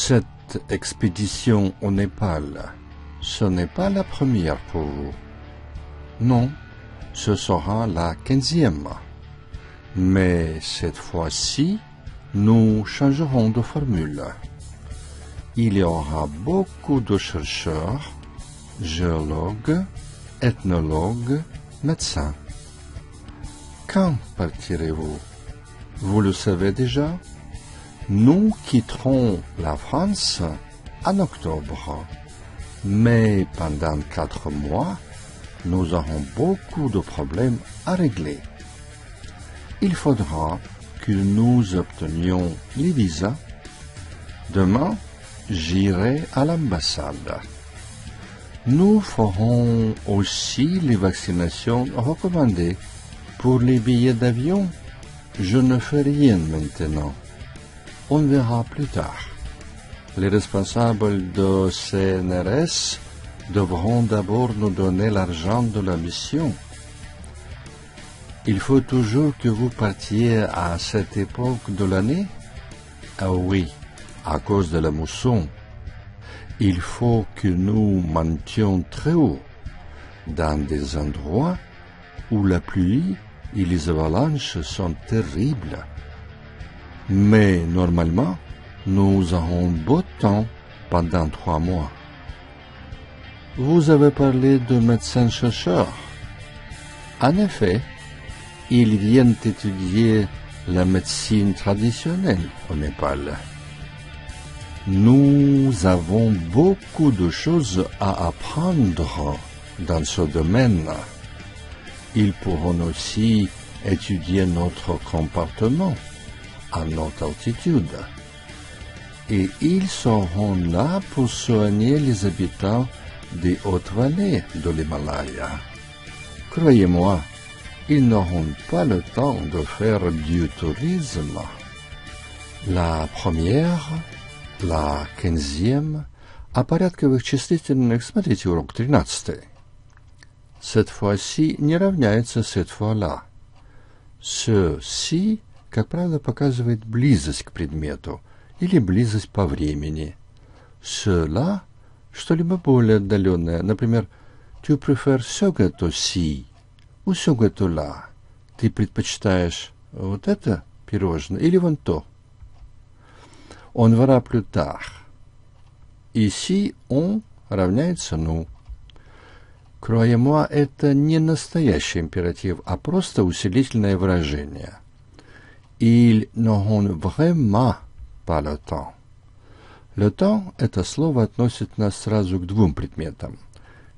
cette expédition au Népal, ce n'est pas la première pour vous. Non, ce sera la quinzième. Mais cette fois-ci, nous changerons de formule. Il y aura beaucoup de chercheurs, géologues, ethnologues, médecins. Quand partirez-vous Vous le savez déjà nous quitterons la France en octobre, mais pendant quatre mois, nous aurons beaucoup de problèmes à régler. Il faudra que nous obtenions les visas. Demain, j'irai à l'ambassade. Nous ferons aussi les vaccinations recommandées. Pour les billets d'avion, je ne fais rien maintenant on verra plus tard. Les responsables de CNRS devront d'abord nous donner l'argent de la mission. Il faut toujours que vous partiez à cette époque de l'année Ah oui, à cause de la mousson. Il faut que nous montions très haut, dans des endroits où la pluie et les avalanches sont terribles. Mais normalement, nous aurons beau temps pendant trois mois. Vous avez parlé de médecins-chercheurs. En effet, ils viennent étudier la médecine traditionnelle au Népal. Nous avons beaucoup de choses à apprendre dans ce domaine. Ils pourront aussi étudier notre comportement à notre altitude. Et ils seront là pour soigner les habitants des hautes vallées de l'Himalaya. Croyez-moi, ils n'auront pas le temps de faire du tourisme. La première, la quinzième, о порядковых числительных смотрите урок 13. Cette fois-ci не равняется cette fois-là. Ceci. как правило, показывает близость к предмету или близость по времени. Cela – что-либо более отдаленное, например, «Tu préfères ce gâteau-ci» ou «ce gâteau-là» – «Ты предпочитаешь вот это пирожное или вон то». «On verra plus tard» – он равняется ну. Кроемуа – это не настоящий императив, а просто усилительное выражение. Ils n'auront vraiment pas le temps. Le temps – это слово относит нас сразу к двум предметам.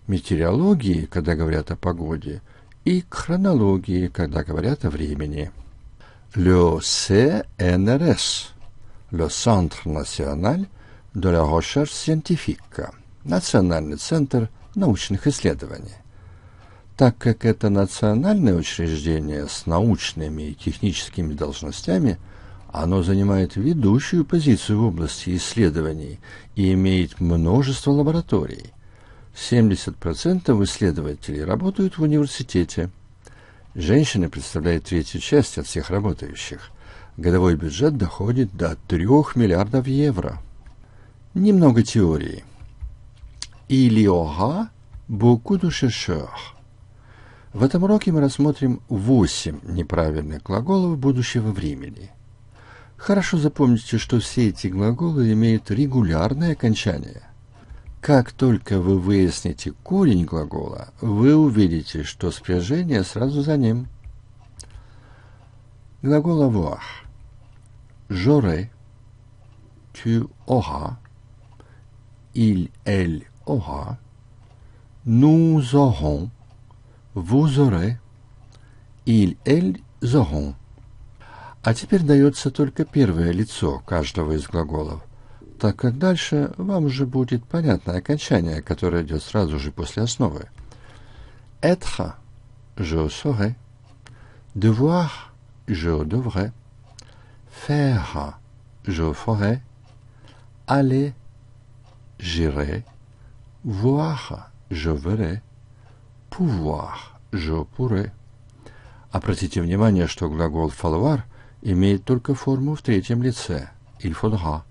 Метеорологии, когда говорят о погоде, и к хронологии, когда говорят о времени. Le CNRS – Le Centre National de la Recherche Scientifique – Национальный центр научных исследований так как это национальное учреждение с научными и техническими должностями, оно занимает ведущую позицию в области исследований и имеет множество лабораторий. 70% исследователей работают в университете. Женщины представляют третью часть от всех работающих. Годовой бюджет доходит до 3 миллиардов евро. Немного теории. Il y aura beaucoup в этом уроке мы рассмотрим 8 неправильных глаголов будущего времени. Хорошо запомните, что все эти глаголы имеют регулярное окончание. Как только вы выясните корень глагола, вы увидите, что спряжение сразу за ним. Глагол avoir – j'aurai, tu auras, il, elle aura, nous aurons – vous aurez, ils, elles auront. А теперь дается только первое лицо каждого из глаголов, так как дальше вам уже будет понятно окончание, которое идет сразу же после основы. Être, je saurai. Devoir, je devrais. Faire, je ferai. Aller, j'irai. Voir, je verrai pouvoir – je pourrais. Обратите внимание, что глагол falloir имеет только форму в третьем лице – il faudra.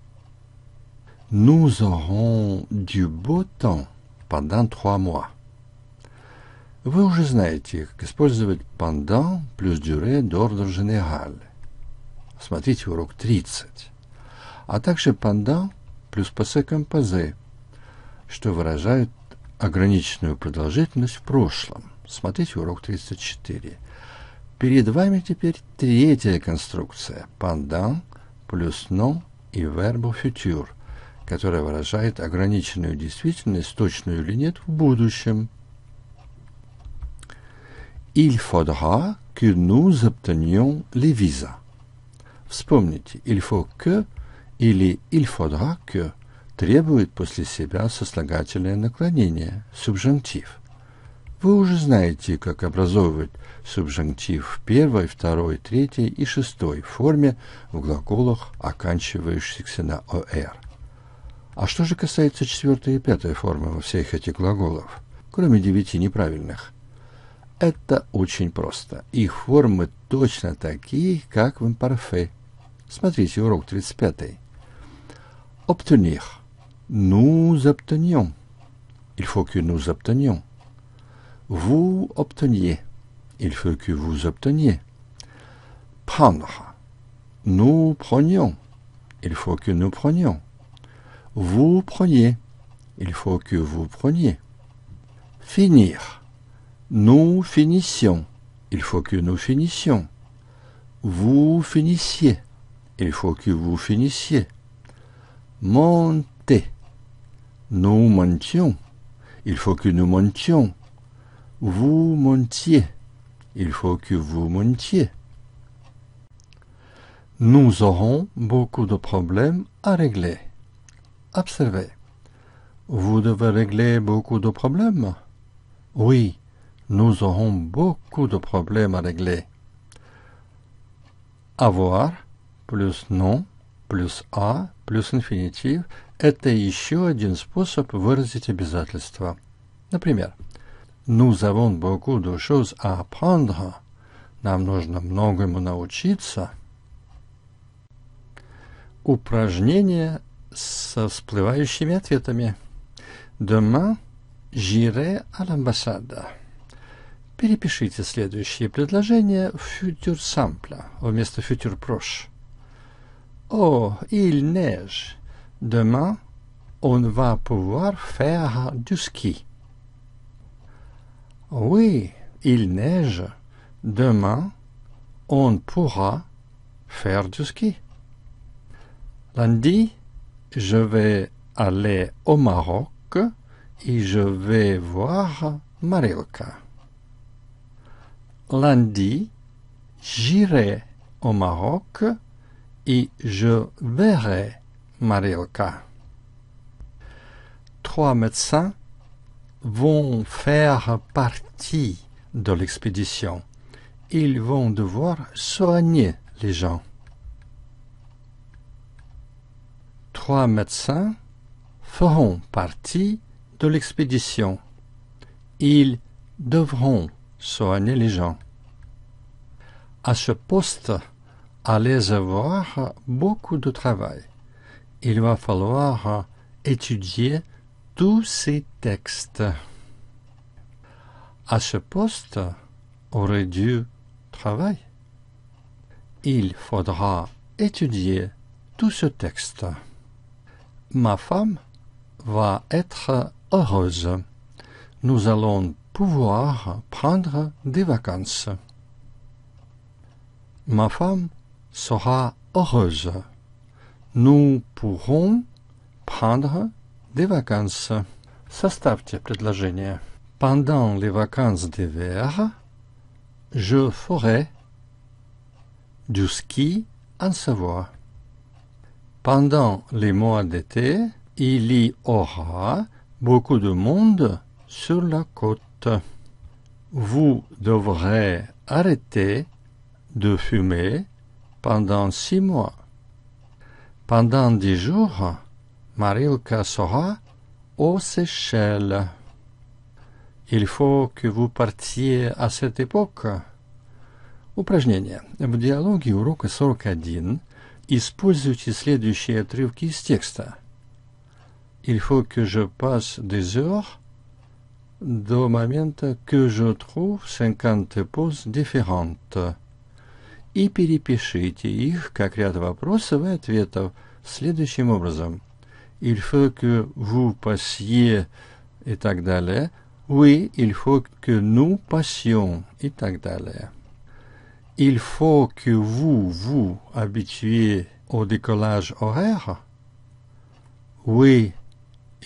Nous aurons du beau temps pendant trois mois. Вы уже знаете, как использовать pendant плюс durée d'ordre général. Смотрите урок 30. А также pendant плюс passé composé, что выражают ограниченную продолжительность в прошлом. Смотрите урок 34. Перед вами теперь третья конструкция «пандан» плюс ном и вербу «футюр», которая выражает ограниченную действительность, точную или нет, в будущем. «Il faudra que nous obtenions les visas». Вспомните «il faut que» или «il faudra que» требует после себя сослагательное наклонение, субжунктив. Вы уже знаете, как образовывать субжунктив в первой, второй, третьей и шестой форме в глаголах, оканчивающихся на «ор». А что же касается четвертой и пятой формы во всех этих глаголов, кроме девяти неправильных? Это очень просто. Их формы точно такие, как в импарфе. Смотрите урок 35. Обтюних. Nous obtenions. Il faut que nous obtenions. Vous obteniez. Il faut que vous obteniez. Prendre. Nous prenions. Il faut que nous prenions. Vous preniez. Il faut que vous preniez. Finir. Nous finissions. Il faut que nous finissions. Vous finissiez. Il faut que vous finissiez. Monter nous mentions. Il faut que nous mentions. Vous mentiez. Il faut que vous mentiez. Nous aurons beaucoup de problèmes à régler. Observez. Vous devez régler beaucoup de problèmes. Oui, nous aurons beaucoup de problèmes à régler. Avoir plus non плюс а плюс инфинитив – это еще один способ выразить обязательство. Например, «Nous avons beaucoup de choses à apprendre» – «Нам нужно многому научиться». Упражнение со всплывающими ответами. «Demain j'irai à l'ambassade» перепишите следующие предложения в фьютюр сампля вместо фьютюр прош. Oh, il neige. Demain, on va pouvoir faire du ski. Oui, il neige. Demain, on pourra faire du ski. Lundi, je vais aller au Maroc et je vais voir Marilka. Lundi, j'irai au Maroc et je verrai Marilka. Trois médecins vont faire partie de l'expédition. Ils vont devoir soigner les gens. Trois médecins feront partie de l'expédition. Ils devront soigner les gens. À ce poste, allez avoir beaucoup de travail. Il va falloir étudier tous ces textes. À ce poste aurait dû travail Il faudra étudier tout ce texte. Ma femme va être heureuse. Nous allons pouvoir prendre des vacances. Ma femme sera heureuse. Nous pourrons prendre des vacances. Ça, la предложение. Hein. Pendant les vacances d'hiver, je ferai du ski en Savoie. Pendant les mois d'été, il y aura beaucoup de monde sur la côte. Vous devrez arrêter de fumer pendant six mois. Pendant dix jours, Marilka sera aux Seychelles. Il faut que vous partiez à cette époque. Упражнение. В диалоге урока 41 используйте следующие отрывки из текста. Il faut que je passe des heures dans до moment que je trouve 50 poses différentes. и перепишите их как ряд вопросов и ответов следующим образом. «Il faut que vous passiez» и так далее. «Oui, il faut que nous passions» и так далее. «Il faut que vous vous habituiez au décollage horaire» «Oui,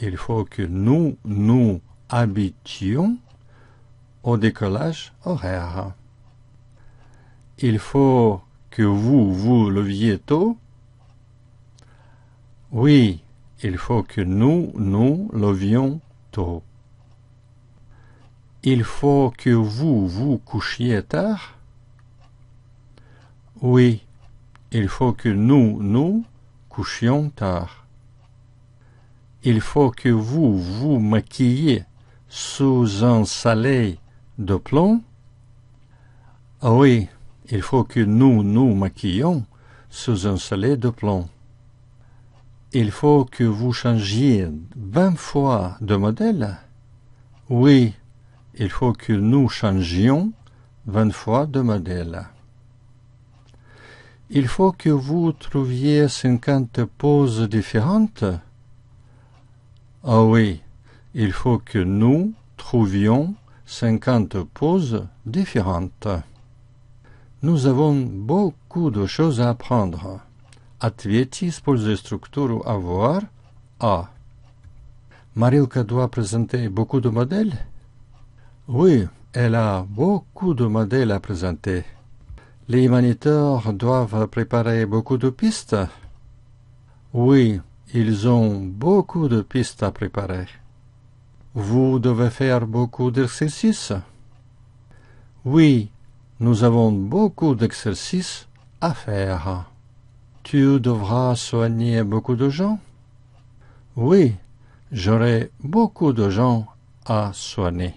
il faut que nous nous habituions au décollage horaire». il faut que vous vous leviez tôt Oui, il faut que nous nous levions tôt. Il faut que vous vous couchiez tard Oui, il faut que nous nous couchions tard. Il faut que vous vous maquilliez sous un soleil de plomb ah Oui, il faut que nous nous maquillions sous un soleil de plomb. Il faut que vous changiez vingt fois de modèle. Oui, il faut que nous changions vingt fois de modèle. Il faut que vous trouviez cinquante poses différentes. Ah oui, il faut que nous trouvions cinquante poses différentes. Nous avons beaucoup de choses à apprendre. pour pour les avoir, à. Marilka doit présenter beaucoup de modèles Oui, elle a beaucoup de modèles à présenter. Les maniteurs doivent préparer beaucoup de pistes Oui, ils ont beaucoup de pistes à préparer. Vous devez faire beaucoup d'exercices Oui, nous avons beaucoup d'exercices à faire. Tu devras soigner beaucoup de gens Oui, j'aurai beaucoup de gens à soigner.